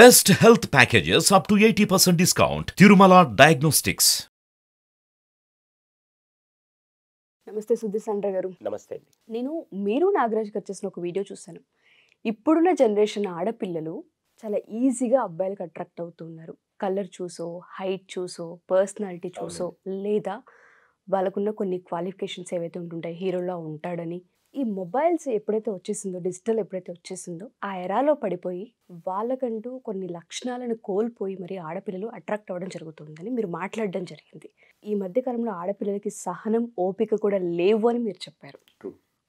Best health packages up to eighty percent discount Tirumala diagnostics నమస్తే సుధీర్ సండ్ర గారు నమస్తే నేను మీరు నాగరాజ్ గారు చేసిన ఒక వీడియో చూశాను ఇప్పుడున్న జనరేషన్ ఆడపిల్లలు చాలా ఈజీగా అబ్బాయిలకు అట్రాక్ట్ అవుతున్నారు కలర్ చూసో హైట్ చూసో పర్సనాలిటీ చూసో లేదా వాళ్ళకున్న కొన్ని క్వాలిఫికేషన్స్ ఏవైతే ఉంటుంటాయి హీరోలా ఉంటాడని ఈ మొబైల్స్ ఎప్పుడైతే వచ్చేసిందో డిజిటల్ ఎప్పుడైతే వచ్చేసిందో ఆ ఎరాలో పడిపోయి వాళ్ళకంటూ కొన్ని లక్షణాలను కోల్పోయి మరి ఆడపిల్లలు అట్రాక్ట్ అవ్వడం జరుగుతుందని మీరు మాట్లాడడం జరిగింది ఈ మధ్యకాలంలో ఆడపిల్లలకి సహనం ఓపిక కూడా లేవు అని మీరు చెప్పారు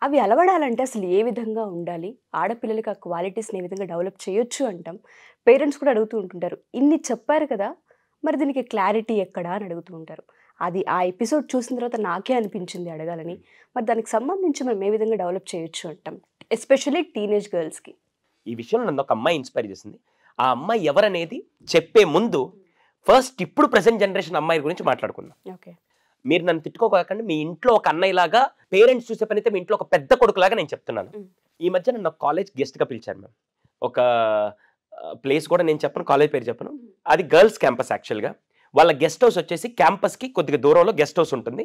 అవి అలవడాలంటే అసలు ఏ విధంగా ఉండాలి ఆడపిల్లలకి ఆ క్వాలిటీస్ని ఏ విధంగా డెవలప్ చేయొచ్చు అంటాం పేరెంట్స్ కూడా అడుగుతూ ఉంటుంటారు ఇన్ని చెప్పారు కదా మరి దీనికి క్లారిటీ ఎక్కడా అని అడుగుతూ ఉంటారు అది ఆ ఎపిసోడ్ చూసిన తర్వాత నాకే అనిపించింది అడగాలని మరి దానికి సంబంధించి మనం ఏ విధంగా డెవలప్ చేయొచ్చు అంటాం ఎస్పెషల్లీ టీనేజ్ గర్ల్స్కి ఈ విషయంలో నన్ను ఒక అమ్మాయి ఇన్స్పైర్ చేసింది ఆ అమ్మాయి ఎవరనేది చెప్పే ముందు ఫస్ట్ ఇప్పుడు ప్రజెంట్ జనరేషన్ అమ్మాయి గురించి మాట్లాడుకుందాం ఓకే మీరు నన్ను తిట్టుకోకండి మీ ఇంట్లో ఒక అన్నయ్యలాగా పేరెంట్స్ చూసే పని అయితే మీ ఇంట్లో ఒక పెద్ద కొడుకులాగా నేను చెప్తున్నాను ఈ మధ్య నన్ను కాలేజ్ గెస్ట్గా పిలిచారు మ్యామ్ ఒక ప్లేస్ కూడా నేను చెప్పను కాలేజ్ పేరు చెప్పను అది గర్ల్స్ క్యాంపస్ యాక్చువల్గా వాళ్ళ గెస్ట్ హౌస్ వచ్చేసి క్యాంపస్కి కొద్దిగా దూరంలో గెస్ట్ హౌస్ ఉంటుంది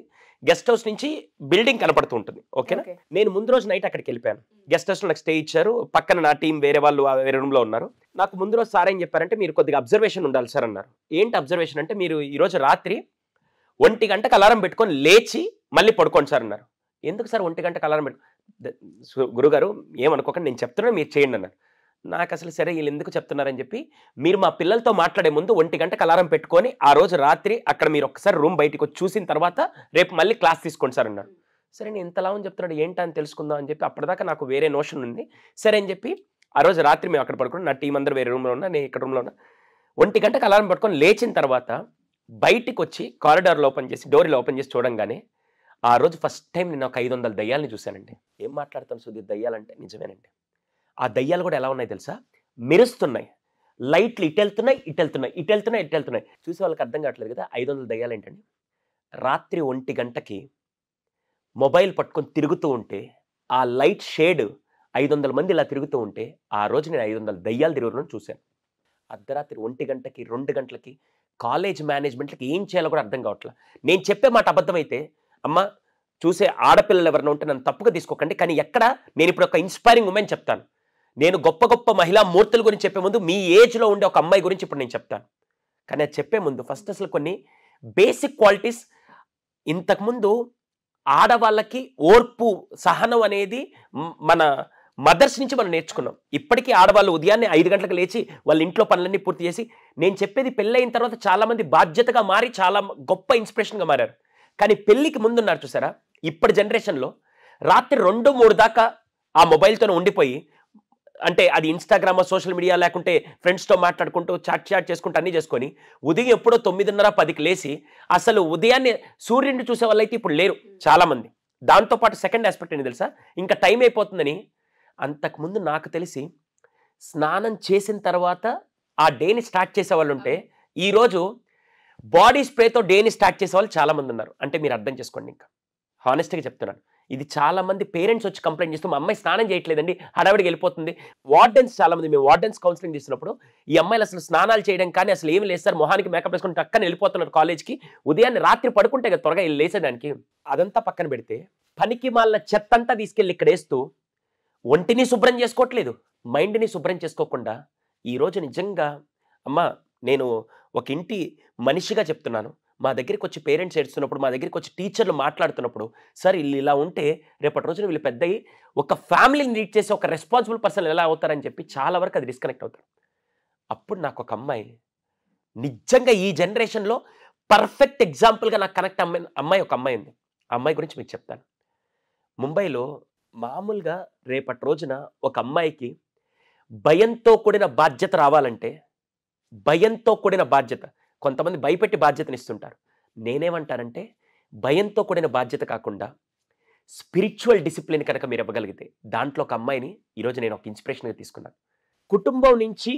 గెస్ట్ హౌస్ నుంచి బిల్డింగ్ కనపడుతూ ఉంటుంది ఓకేనా నేను ముందు రోజు నైట్ అక్కడికి వెళ్ళిపోయాను గెస్ట్ హౌస్లో నాకు స్టే ఇచ్చారు పక్కన నా టీం వేరే వాళ్ళు వేరే రూమ్లో ఉన్నారు నాకు ముందు రోజు సార్ ఏం చెప్పారంటే మీరు కొద్దిగా అబ్జర్వేషన్ ఉండాలి సార్ అన్నారు ఏంటి అబ్జర్వేషన్ అంటే మీరు ఈరోజు రాత్రి ఒంటి గంటకు అలారం పెట్టుకొని లేచి మళ్ళీ పడుకోండి సార్ అన్నారు ఎందుకు సార్ ఒంటి గంటకు అలారం పెట్టు గురుగారు ఏమనుకోకండి నేను చెప్తున్నాను మీరు చేయండి అన్నారు నాకు అసలు సరే వీళ్ళు ఎందుకు చెప్తున్నారని చెప్పి మీరు మా పిల్లలతో మాట్లాడే ముందు ఒంటి గంటకు అలారం పెట్టుకొని ఆ రోజు రాత్రి అక్కడ మీరు ఒకసారి రూమ్ బయటకు వచ్చి చూసిన తర్వాత రేపు మళ్ళీ క్లాస్ తీసుకోండి సార్ అన్నారు సరే నేను ఇంతలా అని చెప్తున్నాడు ఏంటని తెలుసుకుందాం అని చెప్పి అప్పటిదాకా నాకు వేరే నోషన్ ఉంది సరే అని చెప్పి ఆ రోజు రాత్రి మేము అక్కడ పడుకున్నాం నా టీం అందరూ వేరే రూమ్లో ఉన్నా నేను ఇక్కడ రూమ్లో ఉన్నా ఒంటి గంటకు అలారం పట్టుకొని లేచిన తర్వాత బయటికి వచ్చి కారిడార్లో ఓపెన్ చేసి డోర్లో ఓపెన్ చేసి చూడంగానే ఆ రోజు ఫస్ట్ టైం నేను ఒక ఐదు వందల దయ్యాలని చూశానండి ఏం మాట్లాడతాను సుధీర్ దయ్యాలంటే నిజమేనండి ఆ దయ్యాలు కూడా ఎలా ఉన్నాయి తెలుసా మెరుస్తున్నాయి లైట్లు ఇటు వెళ్తున్నాయి ఇటు వెళ్తున్నాయి ఇటు వెళ్తున్నాయి ఇటు వెళ్తున్నాయి చూసే వాళ్ళకి అర్థం కావట్లేదు కదా ఐదు వందల దయ్యాలు ఏంటండి రాత్రి ఒంటి గంటకి మొబైల్ పట్టుకొని తిరుగుతూ ఉంటే ఆ లైట్ షేడ్ ఐదు వందల మంది ఇలా తిరుగుతూ ఉంటే ఆ రోజు నేను ఐదు వందల దయ్యాలు తిరగడం చూశాను అర్ధరాత్రి ఒంటి గంటకి రెండు గంటలకి కాలేజ్ మేనేజ్మెంట్లకి ఏం చేయాలో కూడా అర్థం కావట్లేదు నేను చెప్పే మాట అబద్ధమైతే అమ్మ చూసే ఆడపిల్లలు ఎవరైనా ఉంటే నన్ను తప్పుగా తీసుకోకండి కానీ ఎక్కడ నేను ఇప్పుడు ఒక ఇన్స్పైరింగ్ ఉమెన్ చెప్తాను నేను గొప్ప గొప్ప మహిళా మూర్తుల గురించి చెప్పే ముందు మీ ఏజ్లో ఉండే ఒక అమ్మాయి గురించి ఇప్పుడు నేను చెప్తాను కానీ అది చెప్పే ముందు ఫస్ట్ అసలు కొన్ని బేసిక్ క్వాలిటీస్ ఇంతకుముందు ఆడవాళ్ళకి ఓర్పు సహనం అనేది మన మదర్స్ నుంచి మనం నేర్చుకున్నాం ఇప్పటికీ ఆడవాళ్ళు ఉదయాన్నే ఐదు గంటలకు లేచి వాళ్ళ ఇంట్లో పనులన్నీ పూర్తి చేసి నేను చెప్పేది పెళ్ళైన తర్వాత చాలామంది బాధ్యతగా మారి చాలా గొప్ప ఇన్స్పిరేషన్గా మారారు కానీ పెళ్ళికి ఉన్నారు చూసారా ఇప్పటి జనరేషన్లో రాత్రి రెండు మూడు దాకా ఆ మొబైల్తో ఉండిపోయి అంటే అది ఇన్స్టాగ్రామ్ సోషల్ మీడియా లేకుంటే ఫ్రెండ్స్తో మాట్లాడుకుంటూ చాట్ చాట్ చేసుకుంటూ అన్నీ చేసుకొని ఉదయం ఎప్పుడో తొమ్మిదిన్నర పదికి లేచి అసలు ఉదయాన్నే సూర్యుడిని చూసే వాళ్ళైతే ఇప్పుడు లేరు చాలామంది దాంతోపాటు సెకండ్ ఆస్పెక్ట్ అని తెలుసా ఇంకా టైం అయిపోతుందని అంతకుముందు నాకు తెలిసి స్నానం చేసిన తర్వాత ఆ డేని స్టార్ట్ చేసే వాళ్ళు ఉంటే ఈరోజు బాడీ స్ప్రేతో డేని స్టార్ట్ చేసే వాళ్ళు చాలామంది ఉన్నారు అంటే మీరు అర్థం చేసుకోండి ఇంకా హానెస్ట్గా చెప్తున్నాను ఇది చాలామంది పేరెంట్స్ వచ్చి కంప్లైంట్ చేస్తూ మా అమ్మాయి స్నానం చేయట్లేదండి హడావిడికి వెళ్ళిపోతుంది వార్డెన్స్ చాలామంది మేము వార్డెన్స్ కౌన్సిలింగ్ చేసినప్పుడు ఈ అమ్మాయిలు అసలు స్నానాలు చేయడం కానీ అసలు ఏమి లేస్తారు మొహానికి మేకప్ వేసుకుని టక్కన వెళ్ళిపోతున్నారు కాలేజ్కి ఉదయాన్నే రాత్రి పడుకుంటే కదా త్వరగా వెళ్ళి లేసేదానికి అదంతా పక్కన పెడితే పనికి మాలిన అంతా తీసుకెళ్ళి ఇక్కడ వేస్తూ ఒంటిని శుభ్రం చేసుకోవట్లేదు మైండ్ని శుభ్రం చేసుకోకుండా ఈరోజు నిజంగా అమ్మ నేను ఒక ఇంటి మనిషిగా చెప్తున్నాను మా దగ్గరికి వచ్చి పేరెంట్స్ ఏడుస్తున్నప్పుడు మా దగ్గరికి వచ్చి టీచర్లు మాట్లాడుతున్నప్పుడు సార్ వీళ్ళు ఇలా ఉంటే రేపటి రోజున వీళ్ళు పెద్ద ఒక ఫ్యామిలీని లీడ్ చేసే ఒక రెస్పాన్సిబుల్ పర్సన్ ఎలా అవుతారని చెప్పి చాలా వరకు అది డిస్కనెక్ట్ అవుతారు అప్పుడు నాకు ఒక అమ్మాయి నిజంగా ఈ జనరేషన్లో పర్ఫెక్ట్ ఎగ్జాంపుల్గా నాకు కనెక్ట్ అమ్మాయి అమ్మాయి ఒక అమ్మాయి ఉంది అమ్మాయి గురించి మీకు చెప్తాను ముంబైలో మామూలుగా రేపటి రోజున ఒక అమ్మాయికి భయంతో కూడిన బాధ్యత రావాలంటే భయంతో కూడిన బాధ్యత కొంతమంది భయపెట్టి ఇస్తుంటారు నేనేమంటానంటే భయంతో కూడిన బాధ్యత కాకుండా స్పిరిచువల్ డిసిప్లిన్ కనుక మీరు ఇవ్వగలిగితే దాంట్లో ఒక అమ్మాయిని ఈరోజు నేను ఒక ఇన్స్పిరేషన్గా తీసుకున్నాను కుటుంబం నుంచి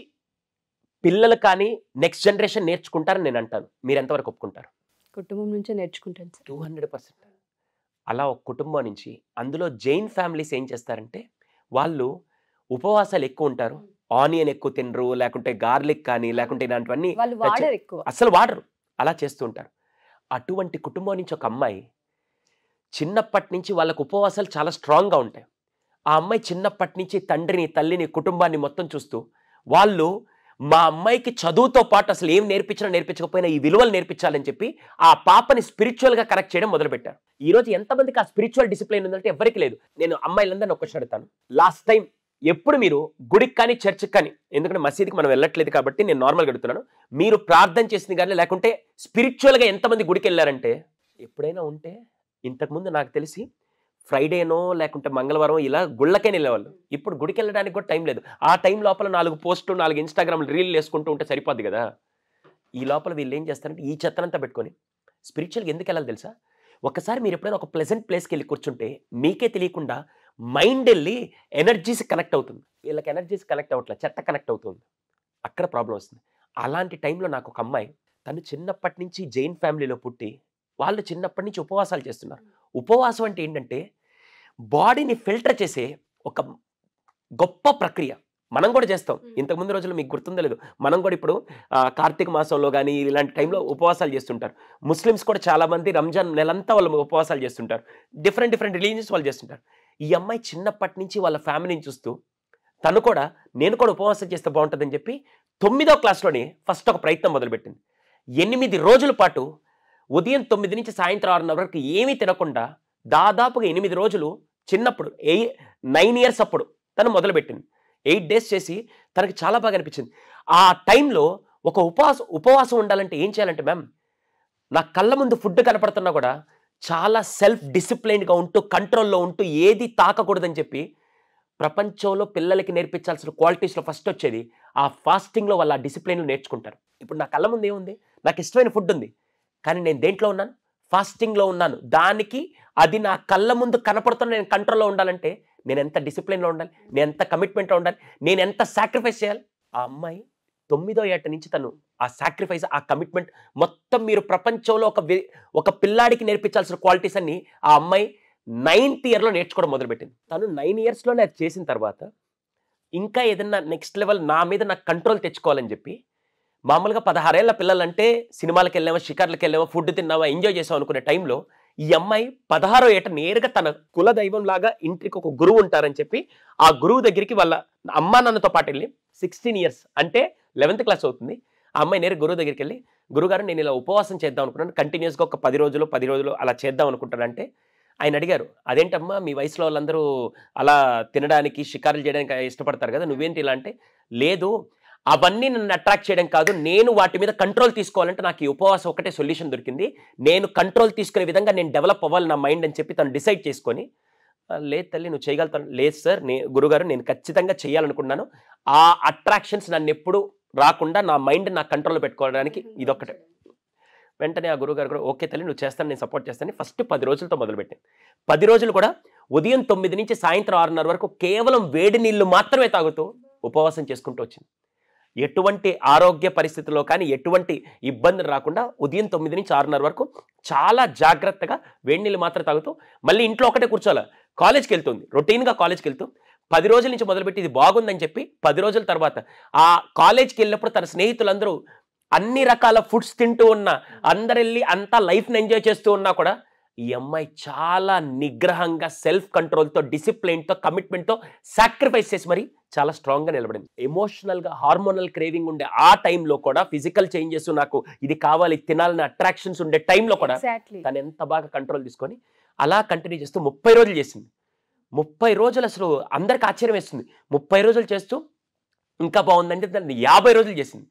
పిల్లలు కానీ నెక్స్ట్ జనరేషన్ నేర్చుకుంటారని నేను అంటాను మీరు ఎంతవరకు ఒప్పుకుంటారు కుటుంబం నుంచే నేర్చుకుంటాను టూ హండ్రెడ్ పర్సెంట్ అలా ఒక కుటుంబం నుంచి అందులో జైన్ ఫ్యామిలీస్ ఏం చేస్తారంటే వాళ్ళు ఉపవాసాలు ఎక్కువ ఉంటారు ఆనియన్ ఎక్కువ తినరు లేకుంటే గార్లిక్ కానీ లేకుంటే ఇలాంటివన్నీ అసలు వాడరు అలా చేస్తూ ఉంటారు అటువంటి కుటుంబం నుంచి ఒక అమ్మాయి చిన్నప్పటి నుంచి వాళ్ళకు ఉపవాసాలు చాలా స్ట్రాంగ్గా ఉంటాయి ఆ అమ్మాయి చిన్నప్పటి నుంచి తండ్రిని తల్లిని కుటుంబాన్ని మొత్తం చూస్తూ వాళ్ళు మా అమ్మాయికి చదువుతో పాటు అసలు ఏం నేర్పించినా నేర్పించకపోయినా ఈ విలువలు నేర్పించాలని చెప్పి ఆ పాపని స్పిరిచువల్గా కనెక్ట్ చేయడం మొదలుపెట్టారు ఈరోజు ఎంతమందికి ఆ స్పిరిచువల్ డిసిప్లిన్ ఉందంటే ఎవరికి లేదు నేను అమ్మాయిలందరినీ ఒక్కసారి అడుగుతాను లాస్ట్ టైం ఎప్పుడు మీరు గుడికి కానీ చర్చికి కానీ ఎందుకంటే మసీదుకి మనం వెళ్ళట్లేదు కాబట్టి నేను నార్మల్గా అడుగుతున్నాను మీరు ప్రార్థన చేసింది కానీ లేకుంటే స్పిరిచువల్గా ఎంతమంది గుడికి వెళ్ళారంటే ఎప్పుడైనా ఉంటే ఇంతకుముందు నాకు తెలిసి ఫ్రైడేనో లేకుంటే మంగళవారం ఇలా గుళ్ళకైనా వెళ్ళేవాళ్ళు ఇప్పుడు గుడికి వెళ్ళడానికి కూడా టైం లేదు ఆ టైం లోపల నాలుగు పోస్టులు నాలుగు ఇన్స్టాగ్రామ్ రీల్ వేసుకుంటూ ఉంటే సరిపోద్ది కదా ఈ లోపల వీళ్ళు ఏం చేస్తారంటే ఈ చెత్తనంతా పెట్టుకొని స్పిరిచువల్గా ఎందుకు వెళ్ళాలి తెలుసా ఒకసారి మీరు ఎప్పుడైనా ఒక ప్లెజెంట్ ప్లేస్కి వెళ్ళి కూర్చుంటే మీకే తెలియకుండా మైండ్ వెళ్ళి ఎనర్జీస్ కనెక్ట్ అవుతుంది వీళ్ళకి ఎనర్జీస్ కనెక్ట్ అవ్వట్లేదు చెత్త కనెక్ట్ అవుతుంది అక్కడ ప్రాబ్లం వస్తుంది అలాంటి టైంలో నాకు ఒక అమ్మాయి తను చిన్నప్పటి నుంచి జైన్ ఫ్యామిలీలో పుట్టి వాళ్ళు చిన్నప్పటి నుంచి ఉపవాసాలు చేస్తున్నారు ఉపవాసం అంటే ఏంటంటే బాడీని ఫిల్టర్ చేసే ఒక గొప్ప ప్రక్రియ మనం కూడా చేస్తాం ఇంతకుముందు రోజుల్లో మీకు గుర్తుందో లేదు మనం కూడా ఇప్పుడు కార్తీక మాసంలో కానీ ఇలాంటి టైంలో ఉపవాసాలు చేస్తుంటారు ముస్లిమ్స్ కూడా చాలామంది రంజాన్ నెలంతా వాళ్ళు ఉపవాసాలు చేస్తుంటారు డిఫరెంట్ డిఫరెంట్ రిలీజియన్స్ వాళ్ళు చేస్తుంటారు ఈ అమ్మాయి చిన్నప్పటి నుంచి వాళ్ళ ఫ్యామిలీని చూస్తూ తను కూడా నేను కూడా ఉపవాసం చేస్తే బాగుంటుందని చెప్పి తొమ్మిదో క్లాస్లోనే ఫస్ట్ ఒక ప్రయత్నం మొదలుపెట్టింది ఎనిమిది రోజుల పాటు ఉదయం తొమ్మిది నుంచి సాయంత్రం ఆరున్నర వరకు ఏమీ తినకుండా దాదాపుగా ఎనిమిది రోజులు చిన్నప్పుడు ఏ నైన్ ఇయర్స్ అప్పుడు తను మొదలుపెట్టింది ఎయిట్ డేస్ చేసి తనకి చాలా బాగా అనిపించింది ఆ టైంలో ఒక ఉపవాసం ఉపవాసం ఉండాలంటే ఏం చేయాలంటే మ్యామ్ నా కళ్ళ ముందు ఫుడ్ కనపడుతున్నా కూడా చాలా సెల్ఫ్ డిసిప్లైన్గా ఉంటూ కంట్రోల్లో ఉంటూ ఏది తాకకూడదని చెప్పి ప్రపంచంలో పిల్లలకి నేర్పించాల్సిన క్వాలిటీస్లో ఫస్ట్ వచ్చేది ఆ ఫాస్టింగ్లో వాళ్ళు ఆ డిసిప్లైన్లు నేర్చుకుంటారు ఇప్పుడు నా కళ్ళ ముందు ఏముంది నాకు ఇష్టమైన ఫుడ్ ఉంది కానీ నేను దేంట్లో ఉన్నాను ఫాస్టింగ్లో ఉన్నాను దానికి అది నా కళ్ళ ముందు కనపడుతున్న నేను కంట్రోల్లో ఉండాలంటే నేను ఎంత డిసిప్లిన్లో ఉండాలి నేను ఎంత కమిట్మెంట్లో ఉండాలి నేను ఎంత సాక్రిఫైస్ చేయాలి ఆ అమ్మాయి తొమ్మిదో ఏట నుంచి తను ఆ సాక్రిఫైస్ ఆ కమిట్మెంట్ మొత్తం మీరు ప్రపంచంలో ఒక ఒక పిల్లాడికి నేర్పించాల్సిన క్వాలిటీస్ అన్ని ఆ అమ్మాయి నైన్త్ ఇయర్లో నేర్చుకోవడం మొదలుపెట్టింది తను నైన్ ఇయర్స్లోనే అది చేసిన తర్వాత ఇంకా ఏదన్నా నెక్స్ట్ లెవెల్ నా మీద నాకు కంట్రోల్ తెచ్చుకోవాలని చెప్పి మామూలుగా పదహారేళ్ల పిల్లలంటే సినిమాలకు వెళ్ళామా షికార్లకు వెళ్ళామా ఫుడ్ తిన్నావా ఎంజాయ్ చేసావు అనుకునే టైంలో ఈ అమ్మాయి పదహారో ఏట నేరుగా తన కుల దైవం లాగా ఇంటికి ఒక గురువు ఉంటారని చెప్పి ఆ గురువు దగ్గరికి వాళ్ళ అమ్మ నాన్నతో పాటు వెళ్ళి సిక్స్టీన్ ఇయర్స్ అంటే లెవెంత్ క్లాస్ అవుతుంది ఆ అమ్మాయి నేరు గురువు దగ్గరికి వెళ్ళి గురుగారు నేను ఇలా ఉపవాసం చేద్దాం అనుకున్నాను కంటిన్యూస్గా ఒక పది రోజులు పది రోజులు అలా చేద్దాం అనుకుంటానంటే ఆయన అడిగారు అదేంటమ్మా మీ వయసులో వాళ్ళందరూ అలా తినడానికి షికారులు చేయడానికి ఇష్టపడతారు కదా నువ్వేంటి ఇలా అంటే లేదు అవన్నీ నన్ను అట్రాక్ట్ చేయడం కాదు నేను వాటి మీద కంట్రోల్ తీసుకోవాలంటే నాకు ఈ ఉపవాసం ఒకటే సొల్యూషన్ దొరికింది నేను కంట్రోల్ తీసుకునే విధంగా నేను డెవలప్ అవ్వాలి నా మైండ్ అని చెప్పి తను డిసైడ్ చేసుకొని లేదు తల్లి నువ్వు చేయగలుగుతాను లేదు సార్ నే గురుగారు నేను ఖచ్చితంగా చేయాలనుకున్నాను ఆ అట్రాక్షన్స్ నన్ను ఎప్పుడు రాకుండా నా మైండ్ నా కంట్రోల్లో పెట్టుకోవడానికి mm-hmm. ఇదొక్కటే వెంటనే ఆ గురుగారు కూడా ఓకే తల్లి నువ్వు చేస్తాను నేను సపోర్ట్ చేస్తాను ఫస్ట్ పది రోజులతో మొదలుపెట్టింది పది రోజులు కూడా ఉదయం తొమ్మిది నుంచి సాయంత్రం ఆరున్నర వరకు కేవలం వేడి నీళ్లు మాత్రమే తాగుతూ ఉపవాసం చేసుకుంటూ వచ్చింది ఎటువంటి ఆరోగ్య పరిస్థితుల్లో కానీ ఎటువంటి ఇబ్బందులు రాకుండా ఉదయం తొమ్మిది నుంచి ఆరున్నర వరకు చాలా జాగ్రత్తగా వేడి నీళ్ళు మాత్రం తాగుతూ మళ్ళీ ఇంట్లో ఒకటే కూర్చోాలి కాలేజ్కి వెళ్తుంది రొటీన్గా కాలేజ్కి వెళ్తూ పది రోజుల నుంచి మొదలుపెట్టి ఇది బాగుందని చెప్పి పది రోజుల తర్వాత ఆ కాలేజ్కి వెళ్ళినప్పుడు తన స్నేహితులందరూ అన్ని రకాల ఫుడ్స్ తింటూ ఉన్నా అందరు వెళ్ళి అంతా లైఫ్ని ఎంజాయ్ చేస్తూ ఉన్నా కూడా ఈ అమ్మాయి చాలా నిగ్రహంగా సెల్ఫ్ కంట్రోల్తో డిసిప్లిన్తో కమిట్మెంట్తో సాక్రిఫైస్ చేసి మరి చాలా స్ట్రాంగ్గా నిలబడింది ఎమోషనల్గా హార్మోనల్ క్రేవింగ్ ఉండే ఆ టైంలో కూడా ఫిజికల్ చేంజెస్ నాకు ఇది కావాలి తినాలని అట్రాక్షన్స్ ఉండే టైంలో కూడా తను ఎంత బాగా కంట్రోల్ తీసుకొని అలా కంటిన్యూ చేస్తూ ముప్పై రోజులు చేసింది ముప్పై రోజులు అసలు అందరికి ఆశ్చర్యం వేస్తుంది ముప్పై రోజులు చేస్తూ ఇంకా బాగుందంటే దాన్ని యాభై రోజులు చేసింది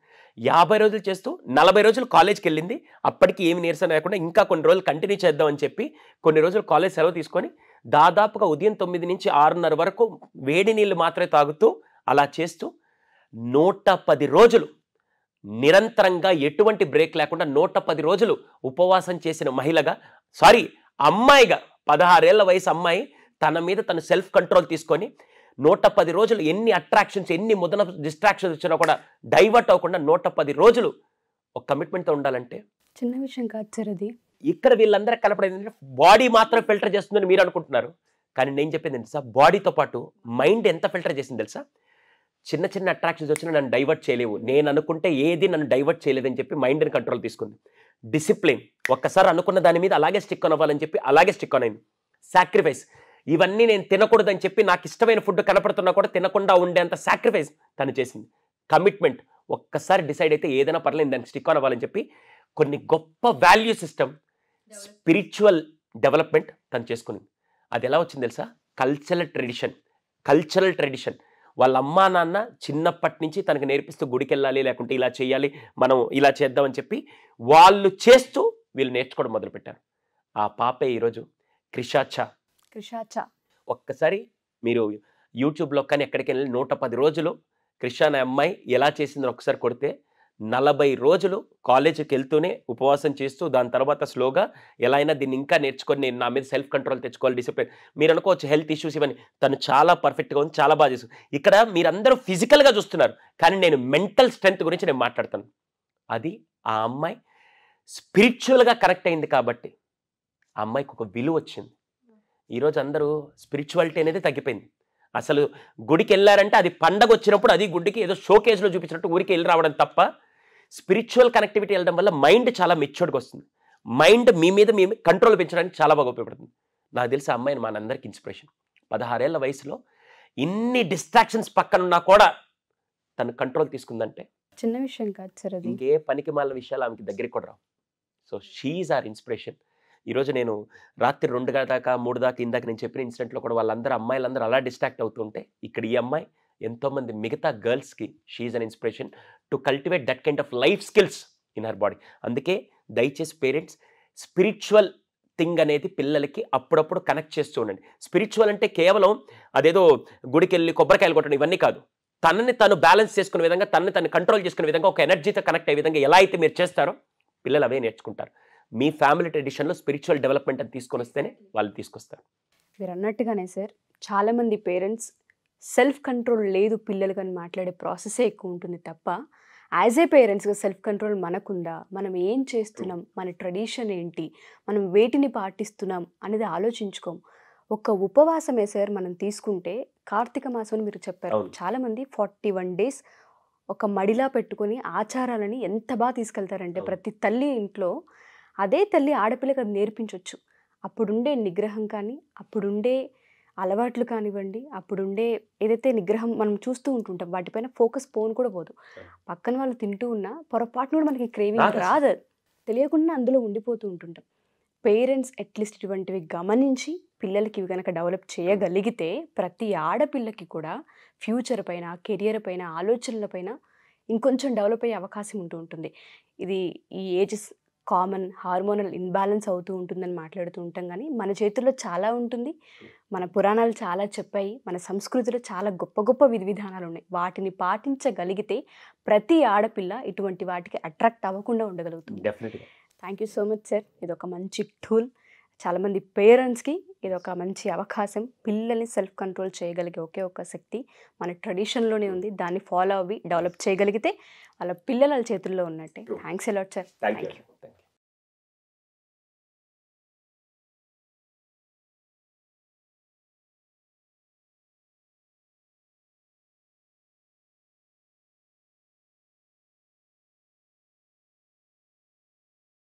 యాభై రోజులు చేస్తూ నలభై రోజులు కాలేజ్కి వెళ్ళింది అప్పటికి ఏమి నీరసన లేకుండా ఇంకా కొన్ని రోజులు కంటిన్యూ చేద్దామని చెప్పి కొన్ని రోజులు కాలేజ్ సెలవు తీసుకొని దాదాపుగా ఉదయం తొమ్మిది నుంచి ఆరున్నర వరకు వేడి నీళ్ళు మాత్రమే తాగుతూ అలా చేస్తూ నూట పది రోజులు నిరంతరంగా ఎటువంటి బ్రేక్ లేకుండా నూట పది రోజులు ఉపవాసం చేసిన మహిళగా సారీ అమ్మాయిగా పదహారేళ్ల వయసు అమ్మాయి తన మీద తను సెల్ఫ్ కంట్రోల్ తీసుకొని నూట పది రోజులు ఎన్ని అట్రాక్షన్స్ ఎన్ని ముదన డిస్ట్రాక్షన్స్ వచ్చినా కూడా డైవర్ట్ అవ్వకుండా నూట పది రోజులు ఒక కమిట్మెంట్తో ఉండాలంటే చిన్న విషయం కాదు సార్ అది ఇక్కడ వీళ్ళందరూ కలపడేది బాడీ మాత్రం ఫిల్టర్ చేస్తుందని మీరు అనుకుంటున్నారు కానీ నేను చెప్పింది తెలుసా బాడీతో పాటు మైండ్ ఎంత ఫిల్టర్ చేసింది తెలుసా చిన్న చిన్న అట్రాక్షన్స్ వచ్చినా నన్ను డైవర్ట్ చేయలేవు నేను అనుకుంటే ఏది నన్ను డైవర్ట్ చేయలేదని చెప్పి మైండ్ని కంట్రోల్ తీసుకుంది డిసిప్లిన్ ఒక్కసారి అనుకున్న దాని మీద అలాగే స్టిక్ అవ్వాలని చెప్పి అలాగే స్టిక్ అన్ అయింది సాక్రిఫైస్ ఇవన్నీ నేను తినకూడదని చెప్పి నాకు ఇష్టమైన ఫుడ్ కనపడుతున్నా కూడా తినకుండా ఉండేంత సాక్రిఫైస్ తను చేసింది కమిట్మెంట్ ఒక్కసారి డిసైడ్ అయితే ఏదైనా పర్లేదు దానికి స్టిక్ ఆన్ అవ్వాలని చెప్పి కొన్ని గొప్ప వాల్యూ సిస్టమ్ స్పిరిచువల్ డెవలప్మెంట్ తను చేసుకునింది అది ఎలా వచ్చింది తెలుసా కల్చరల్ ట్రెడిషన్ కల్చరల్ ట్రెడిషన్ వాళ్ళ అమ్మా నాన్న చిన్నప్పటి నుంచి తనకు నేర్పిస్తూ గుడికి వెళ్ళాలి లేకుంటే ఇలా చేయాలి మనం ఇలా చేద్దామని చెప్పి వాళ్ళు చేస్తూ వీళ్ళు నేర్చుకోవడం మొదలుపెట్టారు ఆ పాపే ఈరోజు క్రిషాచా క్రిషాచ ఒక్కసారి మీరు యూట్యూబ్లో కానీ ఎక్కడికి వెళ్ళి నూట పది రోజులు క్రిషాన్ అమ్మాయి ఎలా చేసిందని ఒకసారి కొడితే నలభై రోజులు కాలేజీకి వెళ్తూనే ఉపవాసం చేస్తూ దాని తర్వాత స్లోగా ఎలా అయినా దీన్ని ఇంకా నేర్చుకొని నేను నా మీద సెల్ఫ్ కంట్రోల్ తెచ్చుకోవాలి డిసిప్లిన్ మీరు అనుకోవచ్చు హెల్త్ ఇష్యూస్ ఇవన్నీ తను చాలా పర్ఫెక్ట్గా ఉంది చాలా బాగా చేస్తుంది ఇక్కడ మీరందరూ ఫిజికల్గా చూస్తున్నారు కానీ నేను మెంటల్ స్ట్రెంగ్త్ గురించి నేను మాట్లాడతాను అది ఆ అమ్మాయి స్పిరిచువల్గా కనెక్ట్ అయింది కాబట్టి ఆ అమ్మాయికి ఒక విలువ వచ్చింది ఈరోజు అందరూ స్పిరిచువాలిటీ అనేది తగ్గిపోయింది అసలు గుడికి వెళ్ళారంటే అది పండగ వచ్చినప్పుడు అది గుడికి ఏదో షోకేజ్లో చూపించినట్టు ఊరికి వెళ్ళి రావడం తప్ప స్పిరిచువల్ కనెక్టివిటీ వెళ్ళడం వల్ల మైండ్ చాలా మెచ్యూర్డ్గా వస్తుంది మైండ్ మీ మీద మీ కంట్రోల్ పెంచడానికి చాలా బాగా ఉపయోగపడుతుంది నాకు తెలిసి అమ్మాయిని మనందరికి ఇన్స్పిరేషన్ పదహారేళ్ల వయసులో ఇన్ని డిస్ట్రాక్షన్స్ పక్కనున్నా కూడా తను కంట్రోల్ తీసుకుందంటే చిన్న విషయం కాదు సార్ ఇంకే పనికి మాల విషయాలు ఆమెకి దగ్గరికి కూడా రావు సో షీఈ్ ఆర్ ఇన్స్పిరేషన్ ఈరోజు నేను రాత్రి రెండు దాకా మూడు దాకా ఇందాక నేను చెప్పిన ఇన్సిడెంట్లో కూడా వాళ్ళందరూ అమ్మాయిలందరూ అలా డిస్ట్రాక్ట్ అవుతుంటే ఇక్కడ ఈ అమ్మాయి ఎంతోమంది మిగతా గర్ల్స్కి she an inspiration to cultivate that kind of life skills in her body అందుకే దయచేసి పేరెంట్స్ స్పిరిచువల్ థింగ్ అనేది పిల్లలకి అప్పుడప్పుడు కనెక్ట్ చేస్తూ ఉండండి స్పిరిచువల్ అంటే కేవలం అదేదో గుడికి వెళ్ళి కొబ్బరికాయలు కొట్టడం ఇవన్నీ కాదు తనని తను బ్యాలెన్స్ చేసుకునే విధంగా తనని తను కంట్రోల్ చేసుకునే విధంగా ఒక ఎనర్జీతో కనెక్ట్ అయ్యే విధంగా ఎలా అయితే మీరు చేస్తారో పిల్లలు అవే నేర్చుకుంటారు మీ ఫ్యామిలీ ట్రెడిషన్లో స్పిరిచువల్ డెవలప్మెంట్ అని తీసుకొని వస్తేనే వాళ్ళు తీసుకొస్తారు మీరు అన్నట్టుగానే సార్ చాలామంది పేరెంట్స్ సెల్ఫ్ కంట్రోల్ లేదు పిల్లలు కానీ మాట్లాడే ప్రాసెసే ఎక్కువ ఉంటుంది తప్ప యాజ్ ఏ పేరెంట్స్గా సెల్ఫ్ కంట్రోల్ మనకుందా మనం ఏం చేస్తున్నాం మన ట్రెడిషన్ ఏంటి మనం వేటిని పాటిస్తున్నాం అనేది ఆలోచించుకోం ఒక ఉపవాసమే సార్ మనం తీసుకుంటే కార్తీక మాసం మీరు చెప్పారు చాలామంది ఫార్టీ వన్ డేస్ ఒక మడిలా పెట్టుకొని ఆచారాలని ఎంత బాగా తీసుకెళ్తారంటే ప్రతి తల్లి ఇంట్లో అదే తల్లి ఆడపిల్లకి అది నేర్పించవచ్చు అప్పుడుండే నిగ్రహం కానీ అప్పుడుండే అలవాట్లు కానివ్వండి అప్పుడుండే ఏదైతే నిగ్రహం మనం చూస్తూ ఉంటుంటాం వాటిపైన ఫోకస్ పోను కూడా పోదు పక్కన వాళ్ళు తింటూ ఉన్నా పొరపాటున కూడా మనకి క్రేవింగ్ రాదు తెలియకుండా అందులో ఉండిపోతూ ఉంటుంటాం పేరెంట్స్ అట్లీస్ట్ ఇటువంటివి గమనించి పిల్లలకి ఇవి కనుక డెవలప్ చేయగలిగితే ప్రతి ఆడపిల్లకి కూడా ఫ్యూచర్ పైన కెరియర్ పైన ఆలోచనల పైన ఇంకొంచెం డెవలప్ అయ్యే అవకాశం ఉంటూ ఉంటుంది ఇది ఈ ఏజెస్ కామన్ హార్మోనల్ ఇన్బ్యాలెన్స్ అవుతూ ఉంటుందని మాట్లాడుతూ ఉంటాం కానీ మన చేతుల్లో చాలా ఉంటుంది మన పురాణాలు చాలా చెప్పాయి మన సంస్కృతిలో చాలా గొప్ప గొప్ప విధి విధానాలు ఉన్నాయి వాటిని పాటించగలిగితే ప్రతి ఆడపిల్ల ఇటువంటి వాటికి అట్రాక్ట్ అవ్వకుండా ఉండగలుగుతుంది డెఫినెట్గా thank you so much sir ఇది ఒక మంచి టూల్ చాలామంది పేరెంట్స్కి ఇది ఒక మంచి అవకాశం పిల్లల్ని సెల్ఫ్ కంట్రోల్ చేయగలిగే ఒకే ఒక శక్తి మన ట్రెడిషన్లోనే ఉంది దాన్ని ఫాలో అవి డెవలప్ చేయగలిగితే వాళ్ళ పిల్లల చేతుల్లో ఉన్నట్టే thanks a lot sir thank you